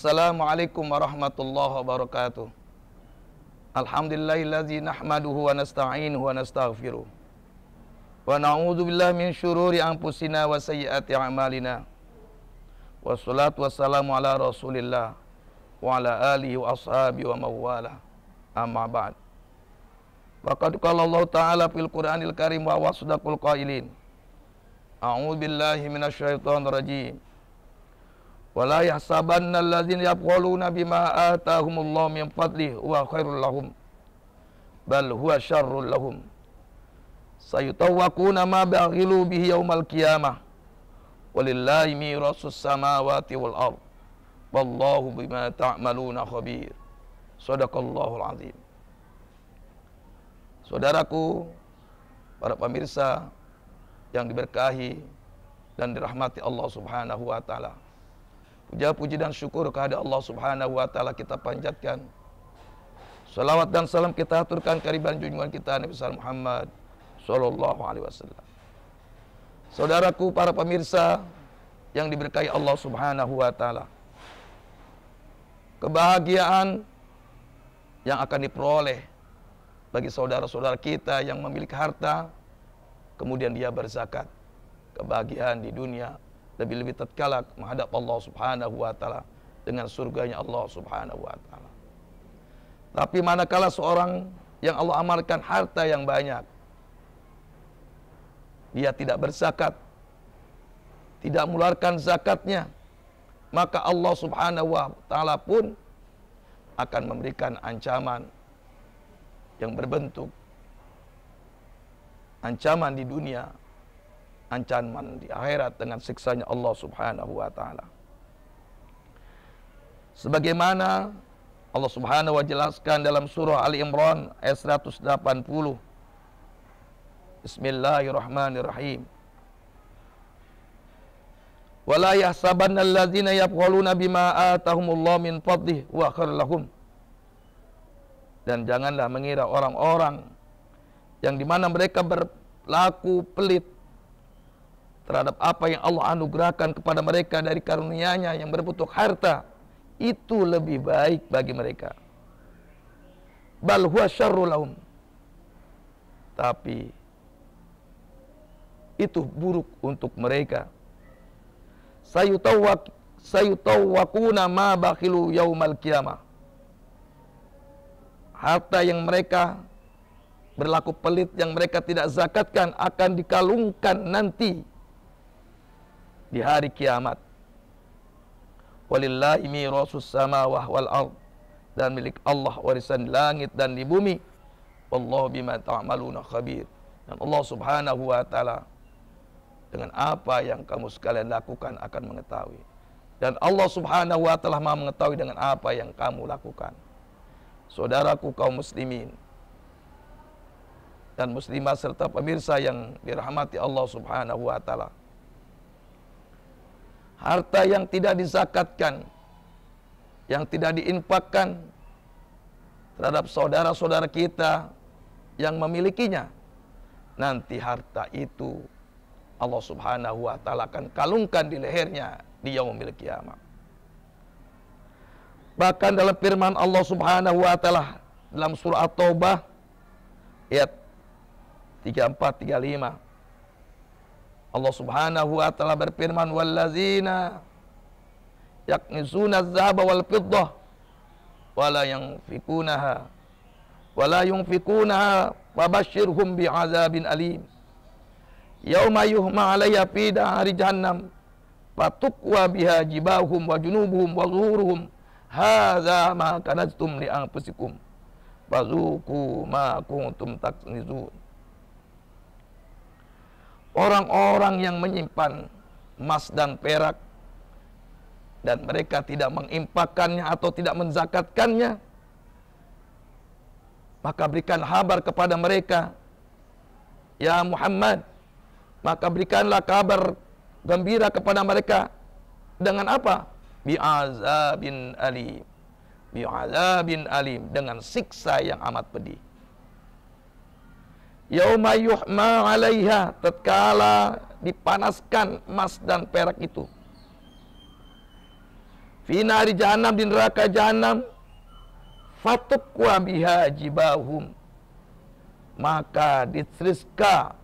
السلام عليكم ورحمة الله وبركاته الحمد لله الذي نحمده ونستعينه ونستغفره ونعوذ بالله من شرور أنفسنا وسيئات أعمالنا والصلاة والسلام على رسول الله وعلى آله وأصحابه ومواله أما بعد فقد قال الله تعالى في القرآن الكريم وصدق القائلين أعوذ بالله من الشيطان الرجيم wala yahsabanna alladzina yaquluna bima atahumullahu min fadlihi huwa khairul lahum bal huwa syarrul lahum sayutawwaquna ma baghilu bihi yaumal qiyamah walillahi mirasus samawati wal ard wallahu bima ta'maluna khabir sadaqallahul azim Saudaraku para pemirsa yang diberkahi dan dirahmati Allah Subhanahu wa taala Puja puji dan syukur kepada Allah Subhanahu wa taala kita panjatkan. Salawat dan salam kita aturkan kehadiran junjungan kita Nabi besar Muhammad sallallahu alaihi wasallam. Saudaraku para pemirsa yang diberkahi Allah Subhanahu wa taala. Kebahagiaan yang akan diperoleh bagi saudara-saudara kita yang memiliki harta kemudian dia berzakat. Kebahagiaan di dunia lebih-lebih tatkala menghadap Allah Subhanahu wa taala dengan surganya Allah Subhanahu wa taala. Tapi manakala seorang yang Allah amalkan harta yang banyak dia tidak bersakat, tidak mengeluarkan zakatnya maka Allah Subhanahu wa taala pun akan memberikan ancaman yang berbentuk ancaman di dunia ancaman di akhirat dengan siksanya Allah Subhanahu wa taala. Sebagaimana Allah Subhanahu wa jelaskan dalam surah Ali Imran ayat 180. Bismillahirrahmanirrahim. Wala yahsabanna alladzina yabghaluna bima atahumullahu min fadlih wa lahum. Dan janganlah mengira orang-orang yang di mana mereka berlaku pelit terhadap apa yang Allah anugerahkan kepada mereka dari karunia-Nya yang berbentuk harta itu lebih baik bagi mereka. Bal huwa lahum. Tapi itu buruk untuk mereka. Sayutawwak sayutawwakuna ma bakhilu yaumal qiyamah. Harta yang mereka berlaku pelit yang mereka tidak zakatkan akan dikalungkan nanti di hari kiamat. Walillahi mirasus samawah wal ard dan milik Allah warisan langit dan di bumi. Wallahu bima ta'maluna khabir. Dan Allah Subhanahu wa taala dengan apa yang kamu sekalian lakukan akan mengetahui. Dan Allah Subhanahu wa taala Maha mengetahui dengan apa yang kamu lakukan. Saudaraku kaum muslimin dan muslimah serta pemirsa yang dirahmati Allah Subhanahu wa taala harta yang tidak dizakatkan, yang tidak diinfakkan terhadap saudara-saudara kita yang memilikinya, nanti harta itu Allah Subhanahu wa taala akan kalungkan di lehernya di yang memiliki kiamat. Bahkan dalam firman Allah Subhanahu wa taala dalam surah At-Taubah ayat 34 35 Allah Subhanahu wa taala berfirman wallazina yaknizuna dzahaba wal fiddah wala yunfikunaha wala yunfikunaha fabashshirhum bi'adzabin alim yauma yuhma 'alayha fi dari jahannam fatukwa biha jibahum wa junubuhum wa zuhuruhum hadza ma kanaztum li anfusikum fazuqu ma kuntum taknizun orang-orang yang menyimpan emas dan perak dan mereka tidak mengimpakannya atau tidak menzakatkannya maka berikan kabar kepada mereka ya Muhammad maka berikanlah kabar gembira kepada mereka dengan apa bi'azabin alim bi'azabin alim dengan siksa yang amat pedih Yauma yuhma 'alaiha tatkala dipanaskan emas dan perak itu. Finari jahanam di neraka jahanam fatukwa biha jibahum maka diteriska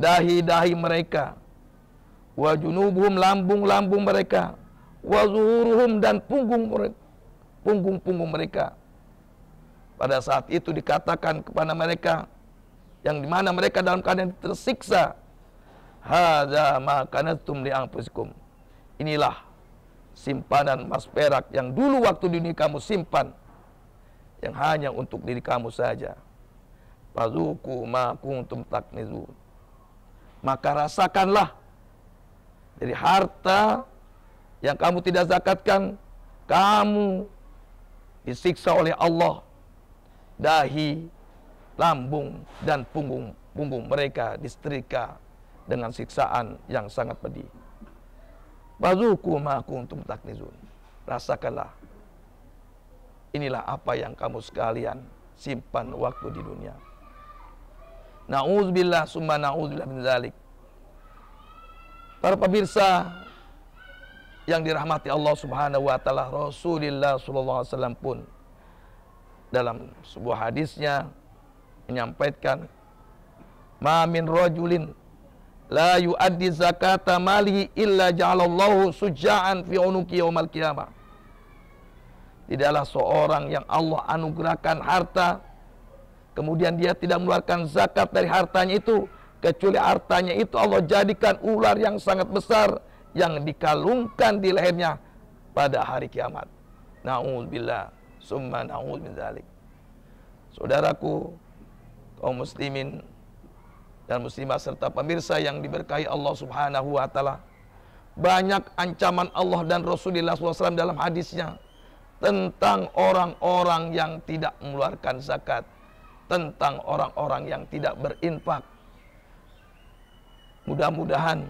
dahi-dahi mereka wa junubuhum lambung-lambung mereka wa zuhuruhum dan punggung punggung-punggung mereka pada saat itu dikatakan kepada mereka yang dimana mereka dalam keadaan tersiksa. Hada makanatum li'anfusikum. Inilah simpanan emas perak yang dulu waktu dunia kamu simpan yang hanya untuk diri kamu saja. Fazuku ma kuntum taknizun. Maka rasakanlah dari harta yang kamu tidak zakatkan, kamu disiksa oleh Allah dahi, lambung, dan punggung punggung mereka disetrika dengan siksaan yang sangat pedih. Bazuku ma kuntum taknizun. Rasakanlah. Inilah apa yang kamu sekalian simpan waktu di dunia. Nauzubillah summa nauzubillah min zalik. Para pemirsa yang dirahmati Allah Subhanahu wa taala, Rasulullah sallallahu alaihi wasallam pun dalam sebuah hadisnya menyampaikan ma min rajulin la yuaddi zakata illa ja'alallahu suja'an fi unuki yaumal qiyamah Tidaklah seorang yang Allah anugerahkan harta Kemudian dia tidak mengeluarkan zakat dari hartanya itu Kecuali hartanya itu Allah jadikan ular yang sangat besar Yang dikalungkan di lehernya pada hari kiamat Na'udzubillah summa na'ud min saudaraku kaum muslimin dan muslimah serta pemirsa yang diberkahi Allah Subhanahu wa taala banyak ancaman Allah dan Rasulullah SAW dalam hadisnya tentang orang-orang yang tidak mengeluarkan zakat, tentang orang-orang yang tidak berinfak. Mudah-mudahan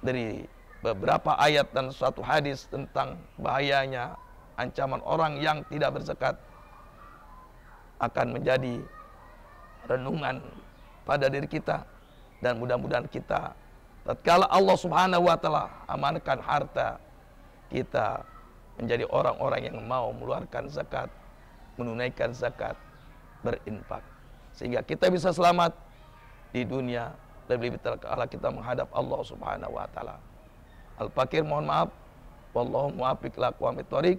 dari beberapa ayat dan suatu hadis tentang bahayanya ancaman orang yang tidak bersekat akan menjadi renungan pada diri kita dan mudah-mudahan kita tatkala Allah Subhanahu wa taala amankan harta kita menjadi orang-orang yang mau mengeluarkan zakat, menunaikan zakat, berinfak sehingga kita bisa selamat di dunia lebih-lebih terkala kita menghadap Allah Subhanahu wa taala. Al-Fakir mohon maaf. Wallahu muwaffiq laqwamit thoriq.